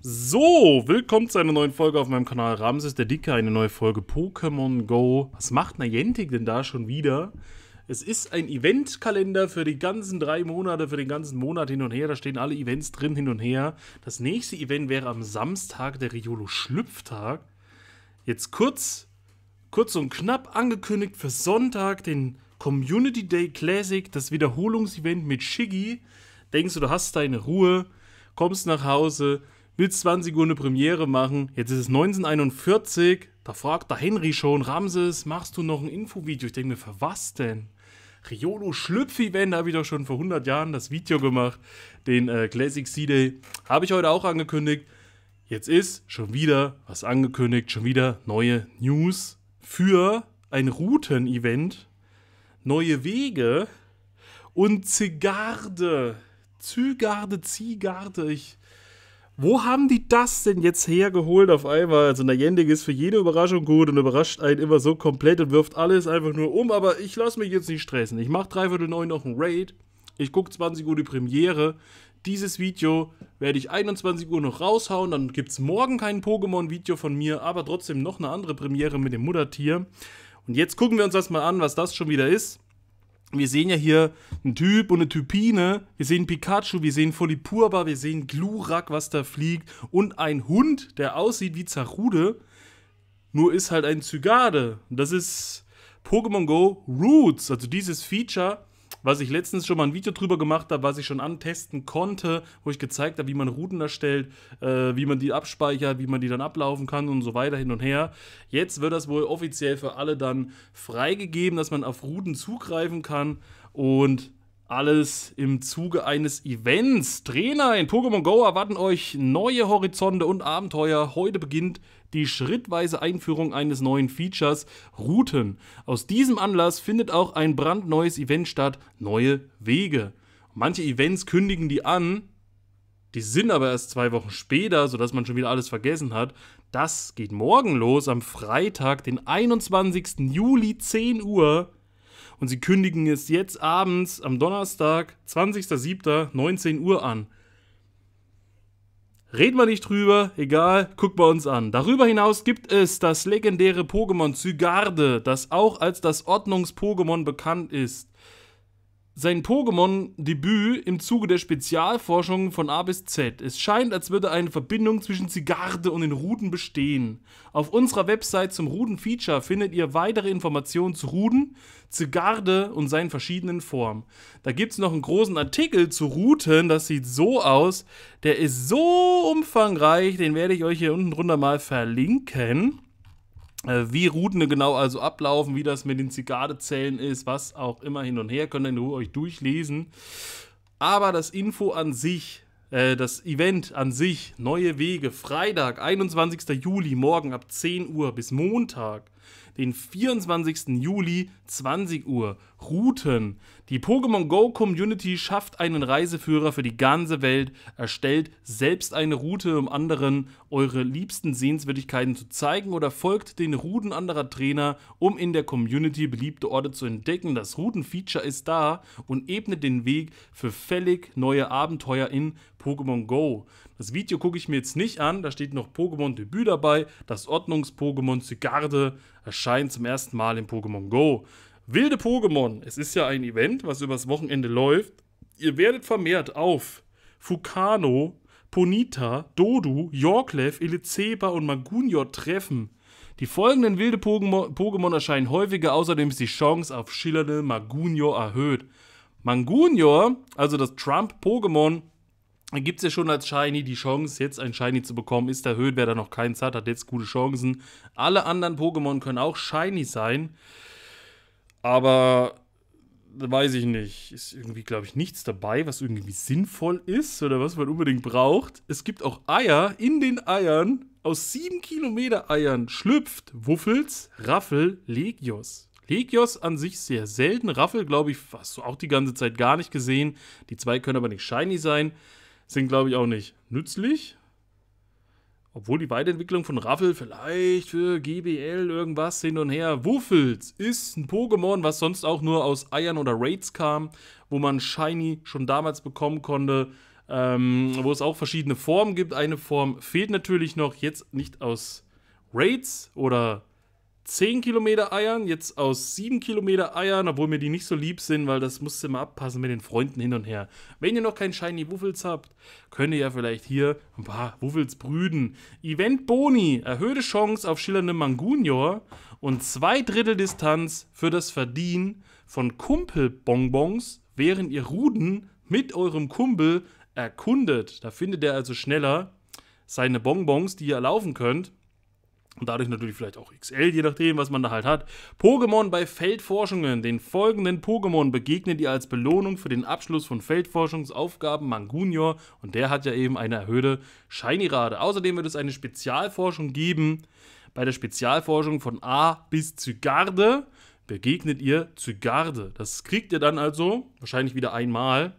So, willkommen zu einer neuen Folge auf meinem Kanal Ramses der Dicke, eine neue Folge Pokémon Go. Was macht Niantic denn da schon wieder? Es ist ein Eventkalender für die ganzen drei Monate, für den ganzen Monat hin und her. Da stehen alle Events drin hin und her. Das nächste Event wäre am Samstag, der Riolo Schlüpftag. Jetzt kurz, kurz und knapp angekündigt für Sonntag, den Community Day Classic, das Wiederholungsevent mit Shiggy. Denkst du, du hast deine Ruhe, kommst nach Hause, willst 20 Uhr eine Premiere machen, jetzt ist es 1941, da fragt der Henry schon, Ramses, machst du noch ein Infovideo? Ich denke mir, für was denn? Riolo Schlüpf-Event habe ich doch schon vor 100 Jahren das Video gemacht, den äh, Classic C-Day, habe ich heute auch angekündigt. Jetzt ist schon wieder was angekündigt, schon wieder neue News für ein Routen-Event, neue Wege und Zigarde. Zygarde, Zigarde, ich wo haben die das denn jetzt hergeholt auf einmal? Also Nayendig ist für jede Überraschung gut und überrascht einen immer so komplett und wirft alles einfach nur um. Aber ich lasse mich jetzt nicht stressen. Ich mache dreiviertel neun noch einen Raid. Ich gucke 20 Uhr die Premiere. Dieses Video werde ich 21 Uhr noch raushauen. Dann gibt es morgen kein Pokémon-Video von mir, aber trotzdem noch eine andere Premiere mit dem Muttertier. Und jetzt gucken wir uns das mal an, was das schon wieder ist wir sehen ja hier einen Typ und eine Typine, wir sehen Pikachu, wir sehen Folipurba, wir sehen Glurak, was da fliegt und ein Hund, der aussieht wie Zarude, nur ist halt ein Zygade. Das ist Pokémon Go Roots, also dieses Feature was ich letztens schon mal ein Video drüber gemacht habe, was ich schon antesten konnte, wo ich gezeigt habe, wie man Routen erstellt, äh, wie man die abspeichert, wie man die dann ablaufen kann und so weiter hin und her. Jetzt wird das wohl offiziell für alle dann freigegeben, dass man auf Routen zugreifen kann und alles im Zuge eines Events. Trainer in Pokémon Go erwarten euch neue Horizonte und Abenteuer. Heute beginnt die schrittweise Einführung eines neuen Features Routen. Aus diesem Anlass findet auch ein brandneues Event statt, neue Wege. Manche Events kündigen die an, die sind aber erst zwei Wochen später, sodass man schon wieder alles vergessen hat. Das geht morgen los, am Freitag, den 21. Juli, 10 Uhr und sie kündigen es jetzt abends am Donnerstag, 20.07.19 Uhr an. Reden wir nicht drüber, egal, guck bei uns an. Darüber hinaus gibt es das legendäre Pokémon Zygarde, das auch als das Ordnungs-Pokémon bekannt ist sein Pokémon-Debüt im Zuge der Spezialforschung von A bis Z. Es scheint, als würde eine Verbindung zwischen Zigarde und den Ruten bestehen. Auf unserer Website zum ruten feature findet ihr weitere Informationen zu Ruten, Zigarde und seinen verschiedenen Formen. Da gibt es noch einen großen Artikel zu Ruten, das sieht so aus. Der ist so umfangreich, den werde ich euch hier unten drunter mal verlinken. Äh, wie Routen genau also ablaufen, wie das mit den Zikadezellen ist, was auch immer hin und her, könnt ihr euch durchlesen. Aber das Info an sich, äh, das Event an sich, neue Wege, Freitag, 21. Juli, morgen ab 10 Uhr bis Montag, den 24. Juli, 20 Uhr. Routen. Die Pokémon Go Community schafft einen Reiseführer für die ganze Welt, erstellt selbst eine Route, um anderen eure liebsten Sehenswürdigkeiten zu zeigen oder folgt den Routen anderer Trainer, um in der Community beliebte Orte zu entdecken. Das Routen-Feature ist da und ebnet den Weg für völlig neue Abenteuer in Pokémon Go. Das Video gucke ich mir jetzt nicht an, da steht noch Pokémon Debüt dabei, das Ordnungs-Pokémon Zygarde erscheint zum ersten Mal in Pokémon Go. Wilde Pokémon, es ist ja ein Event, was übers Wochenende läuft. Ihr werdet vermehrt auf Fukano, Ponita, Dodu, Yorklev, Ilizeba und Magunior treffen. Die folgenden wilde Pokémon erscheinen häufiger, außerdem ist die Chance auf schillernde Magunior erhöht. Mangunior, also das Trump-Pokémon, gibt es ja schon als Shiny die Chance, jetzt ein Shiny zu bekommen. Ist erhöht, wer da noch keins hat, hat jetzt gute Chancen. Alle anderen Pokémon können auch Shiny sein. Aber weiß ich nicht. Ist irgendwie, glaube ich, nichts dabei, was irgendwie sinnvoll ist oder was man unbedingt braucht. Es gibt auch Eier. In den Eiern, aus 7 Kilometer Eiern, schlüpft Wuffels, Raffel, Legios. Legios an sich sehr selten. Raffel, glaube ich, hast du auch die ganze Zeit gar nicht gesehen. Die zwei können aber nicht shiny sein sind, glaube ich, auch nicht nützlich. Obwohl die Weiterentwicklung von Raffel vielleicht für GBL irgendwas hin und her. Wuffels ist ein Pokémon, was sonst auch nur aus Eiern oder Raids kam, wo man Shiny schon damals bekommen konnte, ähm, wo es auch verschiedene Formen gibt. Eine Form fehlt natürlich noch, jetzt nicht aus Raids oder 10 Kilometer Eiern, jetzt aus 7 Kilometer Eiern, obwohl mir die nicht so lieb sind, weil das musst ihr mal abpassen mit den Freunden hin und her. Wenn ihr noch keinen Shiny Wuffels habt, könnt ihr ja vielleicht hier ein paar Wuffels brüden. Event Boni, erhöhte Chance auf schillernde Mangunior und zwei Drittel Distanz für das Verdienen von Kumpelbonbons, während ihr Ruden mit eurem Kumpel erkundet. Da findet er also schneller seine Bonbons, die ihr laufen könnt. Und dadurch natürlich vielleicht auch XL, je nachdem, was man da halt hat. Pokémon bei Feldforschungen. Den folgenden Pokémon begegnet ihr als Belohnung für den Abschluss von Feldforschungsaufgaben Mangunior. Und der hat ja eben eine erhöhte Shiny-Rate. Außerdem wird es eine Spezialforschung geben. Bei der Spezialforschung von A bis Zygarde begegnet ihr Zygarde. Das kriegt ihr dann also wahrscheinlich wieder einmal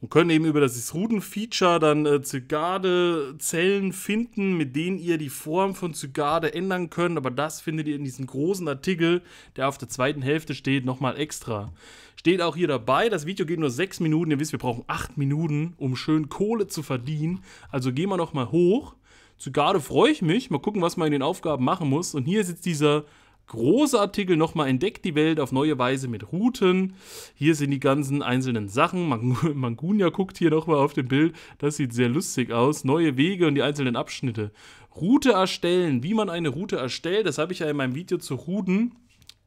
und können eben über das routen feature dann äh, Zygarde-Zellen finden, mit denen ihr die Form von Zygade ändern könnt. Aber das findet ihr in diesem großen Artikel, der auf der zweiten Hälfte steht, nochmal extra. Steht auch hier dabei, das Video geht nur 6 Minuten. Ihr wisst, wir brauchen 8 Minuten, um schön Kohle zu verdienen. Also gehen wir nochmal hoch. Zygade freue ich mich. Mal gucken, was man in den Aufgaben machen muss. Und hier ist jetzt dieser große Artikel nochmal entdeckt die Welt auf neue Weise mit Routen. Hier sind die ganzen einzelnen Sachen. Mang Mangunia guckt hier nochmal auf dem Bild. Das sieht sehr lustig aus. Neue Wege und die einzelnen Abschnitte. Route erstellen. Wie man eine Route erstellt, das habe ich ja in meinem Video zu Routen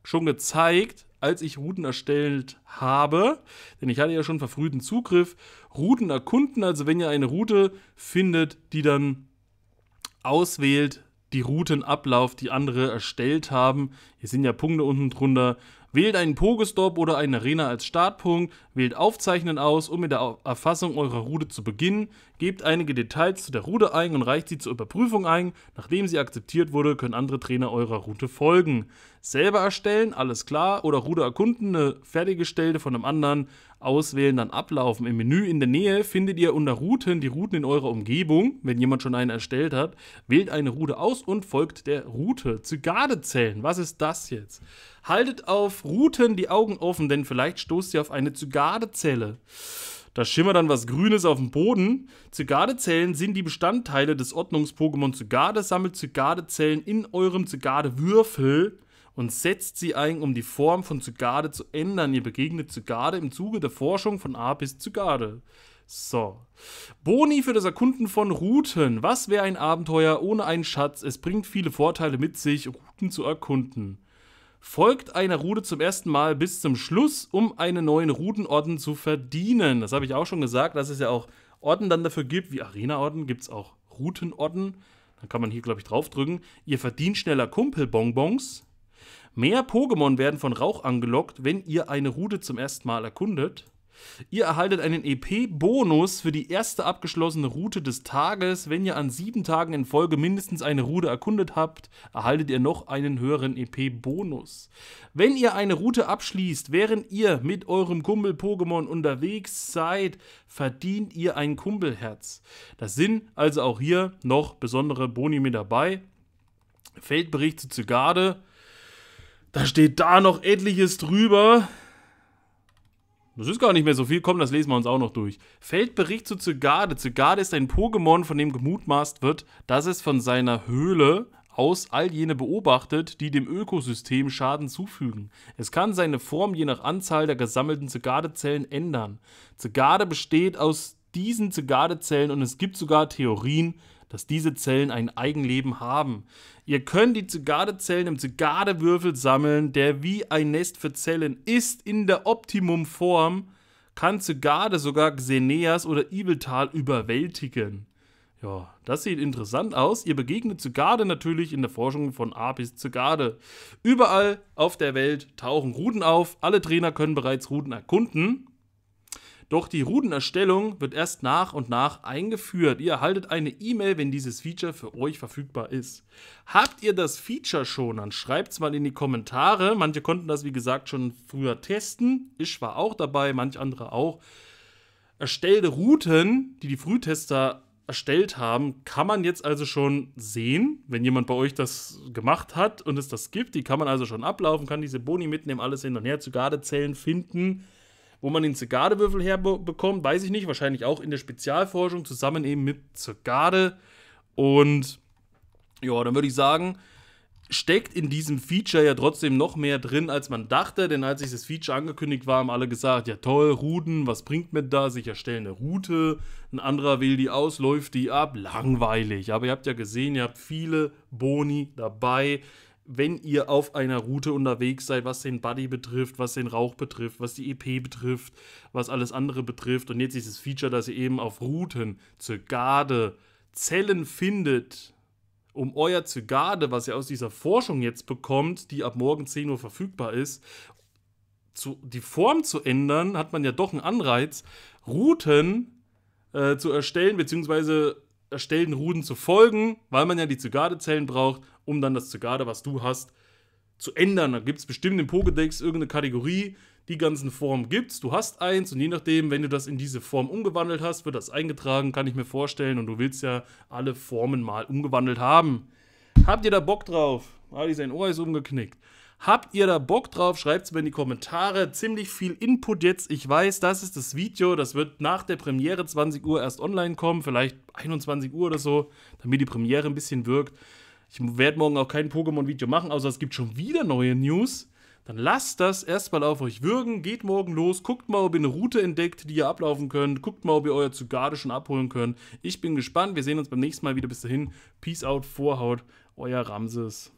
schon gezeigt, als ich Routen erstellt habe. Denn ich hatte ja schon verfrühten Zugriff. Routen erkunden, also wenn ihr eine Route findet, die dann auswählt, die Routenablauf, die andere erstellt haben. Hier sind ja Punkte unten drunter. Wählt einen Pogestop oder eine Arena als Startpunkt, wählt Aufzeichnen aus, um mit der Erfassung eurer Route zu beginnen gebt einige Details zu der Route ein und reicht sie zur Überprüfung ein. Nachdem sie akzeptiert wurde, können andere Trainer eurer Route folgen. Selber erstellen, alles klar, oder Route erkunden, eine fertiggestellte von einem anderen auswählen, dann ablaufen. Im Menü in der Nähe findet ihr unter Routen die Routen in eurer Umgebung, wenn jemand schon eine erstellt hat. Wählt eine Route aus und folgt der Route. Zygadezellen, was ist das jetzt? Haltet auf Routen die Augen offen, denn vielleicht stoßt ihr auf eine Zygardezelle. Da schimmert dann was Grünes auf dem Boden. Zygadezellen sind die Bestandteile des Ordnungs-Pokémon Zygade. Sammelt Zygadezellen in eurem Zygade-Würfel und setzt sie ein, um die Form von Zygade zu ändern. Ihr begegnet Zygade im Zuge der Forschung von A bis Zygade. So. Boni für das Erkunden von Routen. Was wäre ein Abenteuer ohne einen Schatz? Es bringt viele Vorteile mit sich, Routen zu erkunden folgt einer Route zum ersten Mal bis zum Schluss, um einen neuen Routenorden zu verdienen. Das habe ich auch schon gesagt, dass es ja auch Orden dann dafür gibt, wie Arena-Orden, gibt es auch Routenorden. Da kann man hier, glaube ich, draufdrücken. Ihr verdient schneller Kumpelbonbons. Mehr Pokémon werden von Rauch angelockt, wenn ihr eine Route zum ersten Mal erkundet. Ihr erhaltet einen EP-Bonus für die erste abgeschlossene Route des Tages. Wenn ihr an sieben Tagen in Folge mindestens eine Route erkundet habt, erhaltet ihr noch einen höheren EP-Bonus. Wenn ihr eine Route abschließt, während ihr mit eurem Kumpel-Pokémon unterwegs seid, verdient ihr ein Kumpelherz. Das sind also auch hier noch besondere Boni mit dabei. Feldbericht zu Zygarde. Da steht da noch etliches drüber. Das ist gar nicht mehr so viel. Komm, das lesen wir uns auch noch durch. Feldbericht zu Zygarde. Zygarde ist ein Pokémon, von dem gemutmaßt wird, dass es von seiner Höhle aus all jene beobachtet, die dem Ökosystem Schaden zufügen. Es kann seine Form je nach Anzahl der gesammelten Zygarde-Zellen ändern. Zygarde besteht aus diesen Zygarde-Zellen und es gibt sogar Theorien, dass diese Zellen ein Eigenleben haben. Ihr könnt die Zygadezellen im Zykadewürfel sammeln, der wie ein Nest für Zellen ist in der Optimumform, kann Zygade sogar Xeneas oder Ibeltal überwältigen. Ja, das sieht interessant aus. Ihr begegnet Zygade natürlich in der Forschung von A bis Zygade. Überall auf der Welt tauchen Routen auf. Alle Trainer können bereits Routen erkunden. Doch die Rudenerstellung wird erst nach und nach eingeführt. Ihr erhaltet eine E-Mail, wenn dieses Feature für euch verfügbar ist. Habt ihr das Feature schon, dann schreibt es mal in die Kommentare. Manche konnten das, wie gesagt, schon früher testen. Ich war auch dabei, manch andere auch. Erstellte Routen, die die Frühtester erstellt haben, kann man jetzt also schon sehen, wenn jemand bei euch das gemacht hat und es das gibt. Die kann man also schon ablaufen, kann diese Boni mitnehmen, alles hin und her zu Gardezellen finden. Wo man den zegade herbekommt, weiß ich nicht. Wahrscheinlich auch in der Spezialforschung zusammen eben mit Zegade. Und ja, dann würde ich sagen, steckt in diesem Feature ja trotzdem noch mehr drin, als man dachte. Denn als ich das Feature angekündigt war, haben alle gesagt, ja toll, Routen, was bringt mir da? Sicherstellen eine Route. Ein anderer wählt die aus, läuft die ab. Langweilig. Aber ihr habt ja gesehen, ihr habt viele Boni dabei wenn ihr auf einer Route unterwegs seid, was den Buddy betrifft, was den Rauch betrifft, was die EP betrifft, was alles andere betrifft. Und jetzt dieses Feature, dass ihr eben auf Routen, Zygarde, Zellen findet, um euer Zygarde, was ihr aus dieser Forschung jetzt bekommt, die ab morgen 10 Uhr verfügbar ist, zu, die Form zu ändern, hat man ja doch einen Anreiz, Routen äh, zu erstellen, beziehungsweise erstellten Ruden zu folgen, weil man ja die Zygarde-Zellen braucht, um dann das Zygarde, was du hast, zu ändern. Da gibt es bestimmt im Pokédex irgendeine Kategorie, die ganzen Formen gibt es. Du hast eins und je nachdem, wenn du das in diese Form umgewandelt hast, wird das eingetragen, kann ich mir vorstellen. Und du willst ja alle Formen mal umgewandelt haben. Habt ihr da Bock drauf? Ah, sein Ohr ist umgeknickt. Habt ihr da Bock drauf? Schreibt es mir in die Kommentare. Ziemlich viel Input jetzt. Ich weiß, das ist das Video. Das wird nach der Premiere 20 Uhr erst online kommen. Vielleicht 21 Uhr oder so, damit die Premiere ein bisschen wirkt. Ich werde morgen auch kein Pokémon-Video machen, außer es gibt schon wieder neue News. Dann lasst das erstmal auf euch wirken. Geht morgen los. Guckt mal, ob ihr eine Route entdeckt, die ihr ablaufen könnt. Guckt mal, ob ihr euer Zugarde schon abholen könnt. Ich bin gespannt. Wir sehen uns beim nächsten Mal wieder. Bis dahin. Peace out, Vorhaut. Euer Ramses.